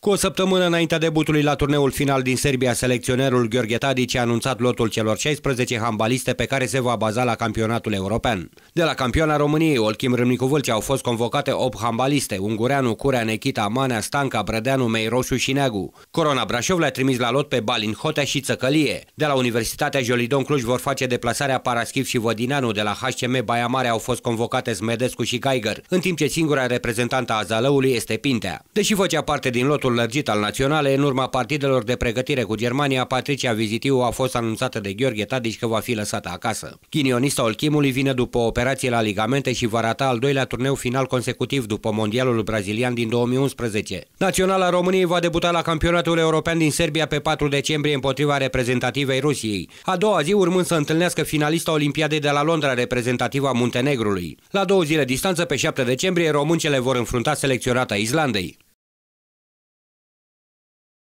Cu o săptămână înaintea debutului la turneul final din Serbia, selecționerul Gheorghe Tadic a anunțat lotul celor 16 handbaliste pe care se va baza la campionatul european. De la campioana României, Olchim Râmnicu Vâlcea au fost convocate 8 handbaliste, Ungureanu, Curea, Nechita, Manea, Stanca, Brădeanu, Meiroșu și Neagu. Corona Brașov le-a trimis la lot pe Balin Hotea și Țăcălie. De la Universitatea Jolidon Cluj vor face deplasarea Paraschiv și Vădinanu, de la HCM Baia Mare au fost convocate Smedescu și Geiger, în timp ce singura reprezentantă a Zalăului este Pintea. Deși făcea parte din lotul mandatul lărgit al Naționale, în urma partidelor de pregătire cu Germania, Patricia Vizitiu a fost anunțată de Gheorghe Tadic că va fi lăsată acasă. Chinionista Olchimului vine după operație la ligamente și va rata al doilea turneu final consecutiv după Mondialul Brazilian din 2011. Naționala României va debuta la Campionatul European din Serbia pe 4 decembrie împotriva reprezentativei Rusiei, a doua zi urmând să întâlnească finalista Olimpiadei de la Londra, reprezentativa Muntenegrului. La două zile distanță, pe 7 decembrie, româncele vor înfrunta selecționata Islandei.